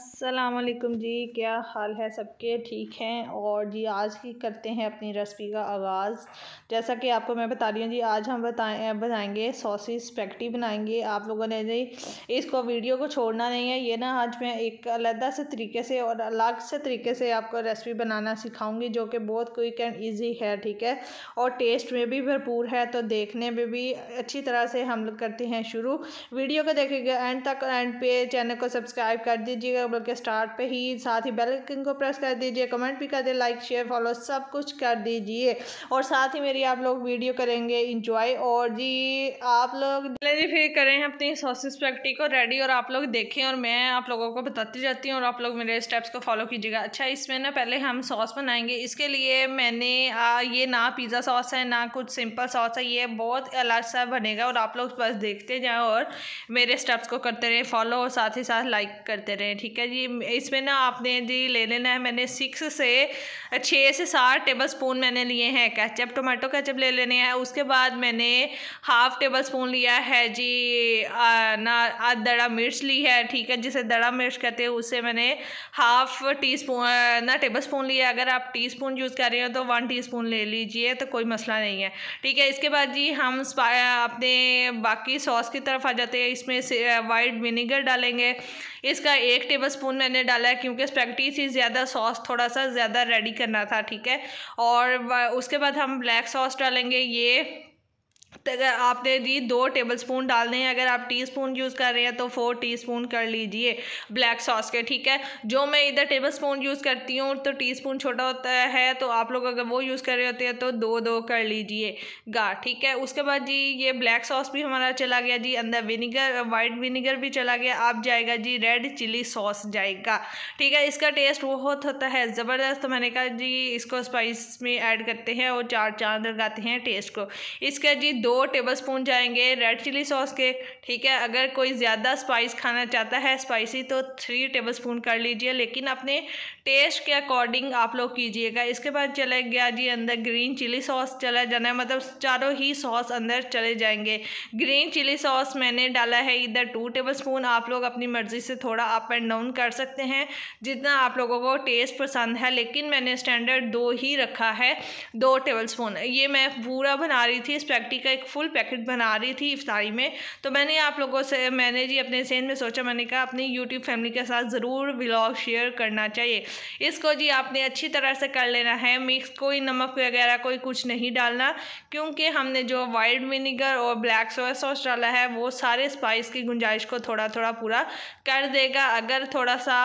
असलकम जी क्या हाल है सबके ठीक हैं और जी आज की करते हैं अपनी रेसिपी का आगाज़ जैसा कि आपको मैं बता रही हूँ जी आज हम बताएँ बनाएंगे सॉसेस स्पेगटी बनाएंगे आप लोगों ने जी इसको वीडियो को छोड़ना नहीं है ये ना आज मैं एक अलहदा से तरीके से और अलग से तरीके से आपको रेसिपी बनाना सिखाऊंगी जो कि बहुत क्विक एंड ईजी है ठीक है और टेस्ट में भी भरपूर है तो देखने में भी अच्छी तरह से हम लोग करते हैं शुरू वीडियो को देखेगा एंड तक एंड पे चैनल को सब्सक्राइब कर दीजिएगा ब्लॉग के स्टार्ट पे ही साथ ही बेल आइकन को प्रेस कर दीजिए कमेंट भी कर दे लाइक शेयर फॉलो सब कुछ कर दीजिए और साथ ही मेरी आप लोग वीडियो करेंगे इंजॉय और जी आप लोग जी फिर करें अपनी सॉसेस पैक्टी को रेडी और आप लोग देखें और मैं आप लोगों को बताती जाती हूँ और आप लोग मेरे स्टेप्स को फॉलो कीजिएगा अच्छा इसमें ना पहले हम सॉस बनाएंगे इसके लिए मैंने आ, ये ना पिज़्ज़ा सॉस है ना कुछ सिंपल सॉस है ये बहुत अलग सा बनेगा और आप लोग बस देखते जाएँ और मेरे स्टेप्स को करते रहें फॉलो और साथ ही साथ लाइक करते रहें ठीक है ठीक है जी इसमें ना आपने जी ले लेना है मैंने सिक्स से छः से सात टेबल स्पून मैंने लिए हैं कैचअप टोमेटो कैचअप ले लेने हैं उसके बाद मैंने हाफ़ टेबल स्पून लिया है जी ना दड़ा मिर्च ली है ठीक है जिसे दड़ा मिर्च कहते हैं उससे मैंने हाफ़ टी स्पून ना टेबल स्पून लिया अगर आप टी स्पून यूज़ कर रहे हो तो वन टी स्पून ले लीजिए तो कोई मसला नहीं है ठीक है इसके बाद जी हम अपने बाकी सॉस की तरफ आ जाते हैं इसमें वाइट विनीगर डालेंगे इसका एक टेबल टेबल स्पून मैंने डाला है क्योंकि स्पैगटी से ज़्यादा सॉस थोड़ा सा ज़्यादा रेडी करना था ठीक है और उसके बाद हम ब्लैक सॉस डालेंगे ये तो अगर आपने जी दो टेबल स्पून डालने हैं अगर आप टी स्पून यूज़ कर रहे हैं तो फोर टी स्पून कर लीजिए ब्लैक सॉस के ठीक है जो मैं इधर टेबल स्पून यूज़ करती हूँ तो टी स्पून छोटा होता है तो आप लोग अगर वो यूज़ कर रहे होते हैं तो दो दो कर लीजिए गा ठीक है उसके बाद जी ये ब्लैक सॉस भी हमारा चला गया जी अंदर विनीगर वाइट विनीगर भी चला गया आप जाएगा जी रेड चिली सॉस जाएगा ठीक है इसका टेस्ट बहुत होता है ज़बरदस्त तो मैंने कहा जी इसको स्पाइस में ऐड करते हैं और चार चांद लगाते हैं टेस्ट को इसका जी दो टेबलस्पून जाएंगे रेड चिली सॉस के ठीक है अगर कोई ज़्यादा स्पाइस खाना चाहता है स्पाइसी तो थ्री टेबलस्पून कर लीजिए लेकिन अपने टेस्ट के अकॉर्डिंग आप लोग कीजिएगा इसके बाद चले गया जी अंदर ग्रीन चिली सॉस चला जाना है मतलब चारों ही सॉस अंदर चले जाएंगे ग्रीन चिली सॉस मैंने डाला है इधर टू स्पून आप लोग अपनी मर्ज़ी से थोड़ा अप एंड डाउन कर सकते हैं जितना आप लोगों को टेस्ट पसंद है लेकिन मैंने स्टैंडर्ड दो ही रखा है दो स्पून ये मैं पूरा बना रही थी इस प्रैक्टिकल एक फुल पैकेट बना रही थी इफ्तारी में तो मैंने आप लोगों से मैंने जी अपने सेन में सोचा मैंने कहा अपनी यूट्यूब फैमिली के साथ ज़रूर ब्लॉग शेयर करना चाहिए इसको जी आपने अच्छी तरह से कर लेना है मिक्स कोई नमक वगैरह कोई कुछ नहीं डालना क्योंकि हमने जो वाइट विनीगर और ब्लैक सोया सॉस डाला है वो सारे स्पाइस की गुंजाइश को थोड़ा थोड़ा पूरा कर देगा अगर थोड़ा सा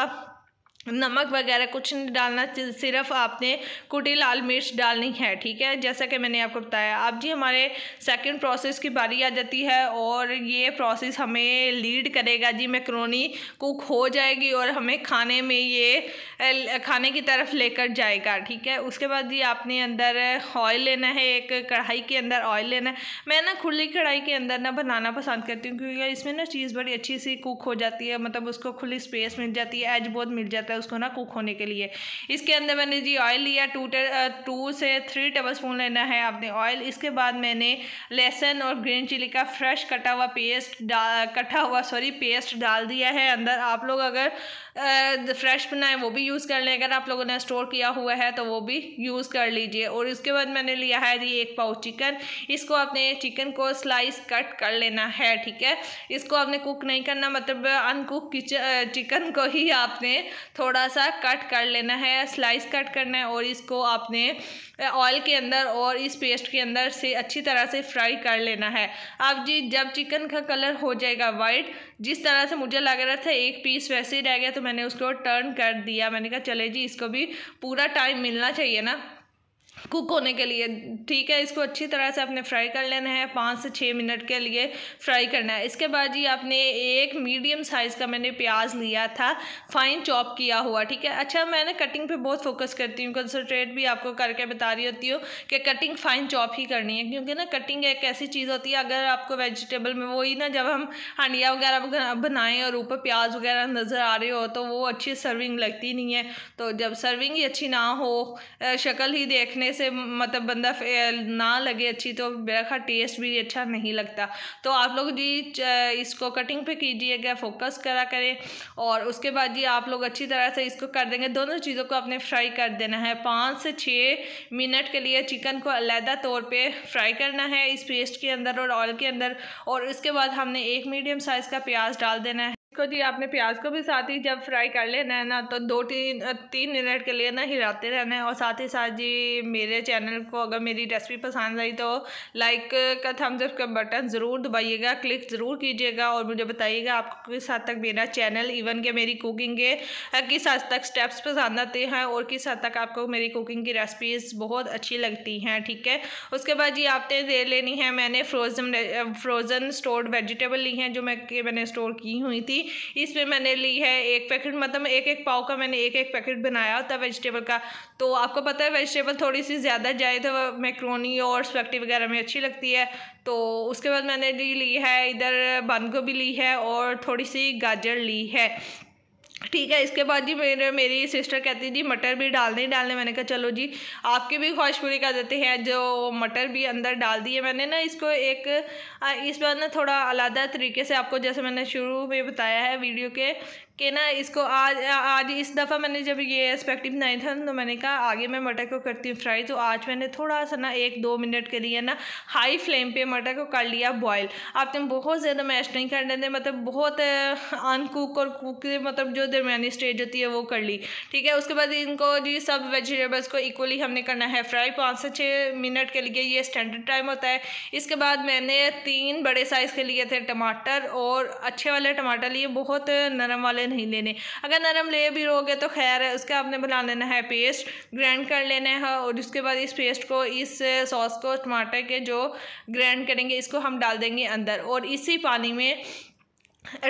नमक वगैरह कुछ नहीं डालना सिर्फ आपने कुटी लाल मिर्च डालनी है ठीक है जैसा कि मैंने आपको बताया अब जी हमारे सेकंड प्रोसेस की बारी आ जाती है और ये प्रोसेस हमें लीड करेगा जी मैक्रोनी कुक हो जाएगी और हमें खाने में ये खाने की तरफ लेकर जाएगा ठीक है उसके बाद जी आपने अंदर ऑयल लेना है एक कढ़ाई के अंदर ऑयल लेना है मैं ना खुली कढ़ाई के अंदर ना बनाना पसंद करती हूँ क्योंकि इसमें ना चीज़ बड़ी अच्छी सी कुक हो जाती है मतलब उसको खुली स्पेस मिल जाती है एज बहुत मिल जाता है रहता है उसको ना कुक होने के लिए इसके अंदर मैंने जी ऑयल लिया टू टू से थ्री टेबल स्पून लेना है आपने ऑयल इसके बाद मैंने लहसन और ग्रीन चिली का फ्रेश कटा हुआ पेस्ट डाल कटा हुआ सॉरी पेस्ट डाल दिया है अंदर आप लोग अगर फ्रेश बनाए वो भी यूज़ कर लें अगर आप लोगों ने स्टोर किया हुआ है तो वो भी यूज़ कर लीजिए और इसके बाद मैंने लिया है जी एक पाव चिकन इसको आपने चिकन को स्लाइस कट कर लेना है ठीक है इसको आपने कुक नहीं करना मतलब अनकुक चिकन को ही आपने थोड़ा सा कट कर लेना है स्लाइस कट करना है और इसको आपने ऑयल के अंदर और इस पेस्ट के अंदर से अच्छी तरह से फ्राई कर लेना है अब जी जब चिकन का कलर हो जाएगा वाइट जिस तरह से मुझे लग रहा था एक पीस वैसे ही रह गया तो मैंने उसको टर्न कर दिया मैंने कहा चले जी इसको भी पूरा टाइम मिलना चाहिए ना कुक होने के लिए ठीक है इसको अच्छी तरह से आपने फ्राई कर लेना है पाँच से छः मिनट के लिए फ्राई करना है इसके बाद जी आपने एक मीडियम साइज़ का मैंने प्याज लिया था फाइन चॉप किया हुआ ठीक है अच्छा मैंने कटिंग पे बहुत फोकस करती हूँ कंसनट्रेट भी आपको करके बता रही होती हूँ कि कटिंग फाइन चॉप ही करनी है क्योंकि ना कटिंग एक ऐसी चीज़ होती है अगर आपको वेजिटेबल में वही ना जब हम हंडिया वगैरह बनाएँ और ऊपर प्याज वगैरह नज़र आ रहे हो तो वो अच्छी सर्विंग लगती नहीं है तो जब सर्विंग ही अच्छी ना हो शक्ल ही देखने से मतलब बंदा ना लगे अच्छी तो मेरा खा टेस्ट भी अच्छा नहीं लगता तो आप लोग जी इसको कटिंग पे कीजिएगा फोकस करा करें और उसके बाद जी आप लोग अच्छी तरह से इसको कर देंगे दोनों चीज़ों को आपने फ्राई कर देना है पाँच से छः मिनट के लिए चिकन को अलहदा तौर पर फ्राई करना है इस पेस्ट के अंदर और ऑयल के अंदर और इसके बाद हमने एक मीडियम साइज़ का प्याज डाल देना है इसको जी आपने प्याज को भी साथ ही जब फ्राई कर लेना है ना तो दो तीन तीन मिनट के लिए ना हिलाते रहना है और साथ ही साथ जी मेरे चैनल को अगर मेरी रेसिपी पसंद आई तो लाइक का थम्स अप का बटन ज़रूर दबाइएगा क्लिक ज़रूर कीजिएगा और मुझे बताइएगा आपको किस हद तक मेरा चैनल इवन के मेरी कुकिंग के किस हद तक स्टेप्स पसंद आते हैं और किस हद तक आपको मेरी कुकिंग की रेसिपीज़ बहुत अच्छी लगती हैं ठीक है उसके बाद जी आपने दे लेनी है मैंने फ्रोज़न फ्रोज़न स्टोर्ड वेजिटेबल ली हैं जो मैं मैंने स्टोर की हुई थी इसमें मैंने ली है एक पैकेट मतलब एक एक पाव का मैंने एक एक पैकेट बनाया है वेजिटेबल का तो आपको पता है वेजिटेबल थोड़ी सी ज़्यादा जाए तो मैक्रोनी और स्पेक्टी वगैरह में अच्छी लगती है तो उसके बाद मैंने ली ली है इधर बंद गोभी ली है और थोड़ी सी गाजर ली है ठीक है इसके बाद जी मेरे मेरी सिस्टर कहती जी मटर भी डालने नहीं डालने मैंने कहा चलो जी आपकी भी ख्वाहिश पूरी कर देते हैं जो मटर भी अंदर डाल दिए मैंने ना इसको एक इस बार ना थोड़ा अलग तरीके से आपको जैसे मैंने शुरू में बताया है वीडियो के कि ना इसको आज आज इस दफ़ा मैंने जब ये एस्पेक्टिव बनाया था तो मैंने कहा आगे मैं मटर को करती हूँ फ्राई तो आज मैंने थोड़ा सा ना एक दो मिनट के लिए ना हाई फ्लेम पे मटर को कर लिया बॉयल तुम बहुत ज़्यादा मैश नहीं करने दें मतलब बहुत अनकुक और कुक मतलब जो दरमियानी स्टेज होती है वो कर ली ठीक है उसके बाद इनको जी सब वेजिटेबल्स को इक्वली हमने करना है फ्राई पाँच से छः मिनट के लिए ये स्टैंडर्ड टाइम होता है इसके बाद मैंने तीन बड़े साइज़ के लिए थे टमाटर और अच्छे वाले टमाटर लिए बहुत नरम वाले नहीं लेने अगर नरम ले भी रहोगे तो खैर है उसका आपने बना लेना है पेस्ट ग्रैंड कर लेना है और उसके बाद इस पेस्ट को इस सॉस को टमाटर के जो ग्रैंड करेंगे इसको हम डाल देंगे अंदर और इसी पानी में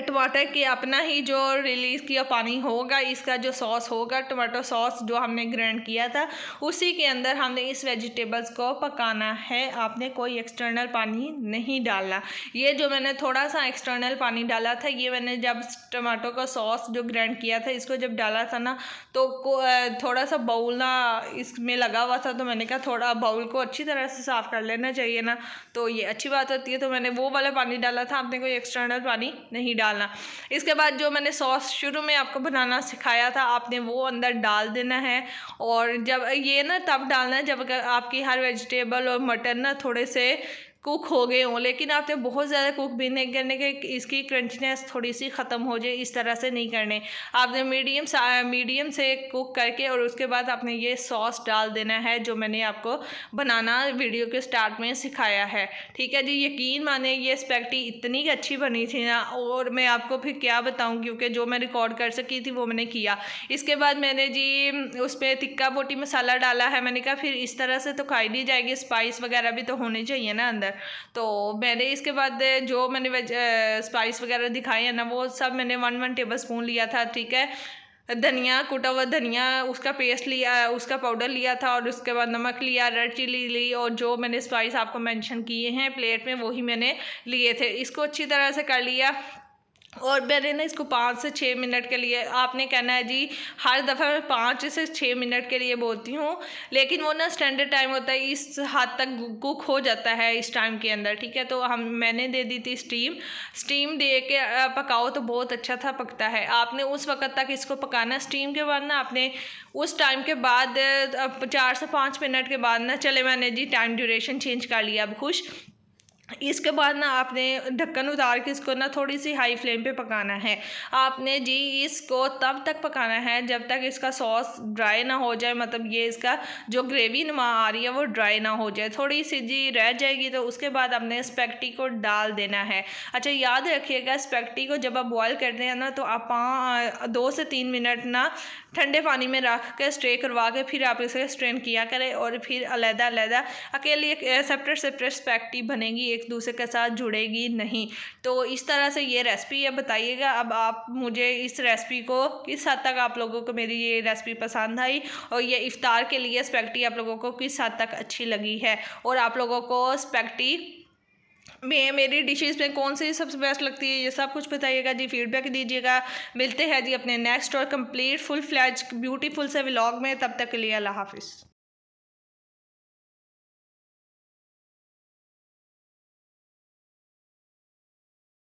टमाटर के अपना ही जो रिलीज़ किया पानी होगा इसका जो सॉस होगा टमाटो सॉस जो हमने ग्रैंड किया था उसी के अंदर हमने इस वेजिटेबल्स को पकाना है आपने कोई एक्सटर्नल पानी नहीं डालना ये जो मैंने थोड़ा सा एक्सटर्नल पानी डाला था ये मैंने जब टमाटो का सॉस जो ग्रैंड किया था इसको जब डाला था ना तो थोड़ा सा बाउल ना इसमें लगा हुआ था तो मैंने कहा थोड़ा बाउल को अच्छी तरह से साफ़ कर लेना चाहिए ना तो ये अच्छी बात होती है तो मैंने वो वाला पानी डाला था आपने कोई एक्सटर्नल पानी नहीं नहीं डालना इसके बाद जो मैंने सॉस शुरू में आपको बनाना सिखाया था आपने वो अंदर डाल देना है और जब ये ना तब डालना है जब आपकी हर वेजिटेबल और मटन ना थोड़े से कुक हो गए हों लेकिन आपने बहुत ज़्यादा कुक भी नहीं करने के इसकी क्रंचनेस थोड़ी सी ख़त्म हो जाए इस तरह से नहीं करने आपने मीडियम मीडियम से कुक करके और उसके बाद आपने ये सॉस डाल देना है जो मैंने आपको बनाना वीडियो के स्टार्ट में सिखाया है ठीक है जी यकीन माने ये स्पेक्टी इतनी अच्छी बनी थी ना और मैं आपको फिर क्या बताऊँ क्योंकि जो मैं रिकॉर्ड कर सकी थी वो मैंने किया इसके बाद मैंने जी उस पर तिक्का बोटी मसाला डाला है मैंने कहा फिर इस तरह से तो खाई दी जाएगी स्पाइस वगैरह भी तो होने चाहिए ना अंदर अंदर तो मैंने इसके बाद जो मैंने स्पाइस वगैरह दिखाई है ना वो सब मैंने वन वन टेबल स्पून लिया था ठीक है धनिया कुटा हुआ धनिया उसका पेस्ट लिया उसका पाउडर लिया था और उसके बाद नमक लिया रेड चिली ली और जो मैंने स्पाइस आपको मेंशन किए हैं प्लेट में वही मैंने लिए थे इसको अच्छी तरह से कर लिया और मैंने ना इसको पाँच से छः मिनट के लिए आपने कहना है जी हर दफ़ा मैं पाँच से छः मिनट के लिए बोलती हूँ लेकिन वो ना स्टैंडर्ड टाइम होता है इस हद तक कुक हो जाता है इस टाइम के अंदर ठीक है तो हम मैंने दे दी थी स्टीम स्टीम दे के पकाओ तो बहुत अच्छा था पकता है आपने उस वक्त तक इसको पकाना स्टीम के बाद ना आपने उस टाइम के बाद चार से पाँच मिनट के बाद ना चले मैंने जी टाइम ड्यूरेशन चेंज कर लिया अब खुश इसके बाद ना आपने ढक्कन उतार के इसको ना थोड़ी सी हाई फ्लेम पे पकाना है आपने जी इसको तब तक पकाना है जब तक इसका सॉस ड्राई ना हो जाए मतलब ये इसका जो ग्रेवी नुमा आ रही है वो ड्राई ना हो जाए थोड़ी सी जी रह जाएगी तो उसके बाद आपने स्पेक्टी को डाल देना है अच्छा याद रखिएगा स्पेक्टी को जब आप बॉयल करते हैं ना तो आप दो से तीन मिनट ना ठंडे पानी में रख के स्ट्रे करवा के फिर आप इसे स्ट्रेन किया करें और फिर अलहदा अलहदा अकेली एक सेपरेट सेपरेट स्पेक्टिव बनेगी एक दूसरे के साथ जुड़ेगी नहीं तो इस तरह से ये रेसिपी है बताइएगा अब आप मुझे इस रेसिपी को किस हद तक आप लोगों को मेरी ये रेसिपी पसंद आई और ये इफ़ार के लिए स्पेक्टी आप लोगों को किस हद तक अच्छी लगी है और आप लोगों को स्पेक्टी में मेरी डिशेज़ में कौन सी सबसे बेस्ट लगती है ये सब कुछ बताइएगा जी फीडबैक दीजिएगा मिलते हैं जी अपने नेक्स्ट और कंप्लीट फुल फ्लैज ब्यूटीफुल से व्लॉग में तब तक के लिए अल्लाह हाफिज़